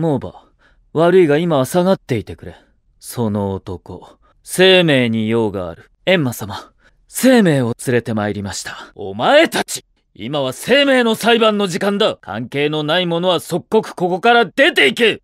モーバ、悪いが今は下がっていてくれ。その男、生命に用がある。エンマ様、生命を連れて参りました。お前たち今は生命の裁判の時間だ関係のない者は即刻ここから出ていけ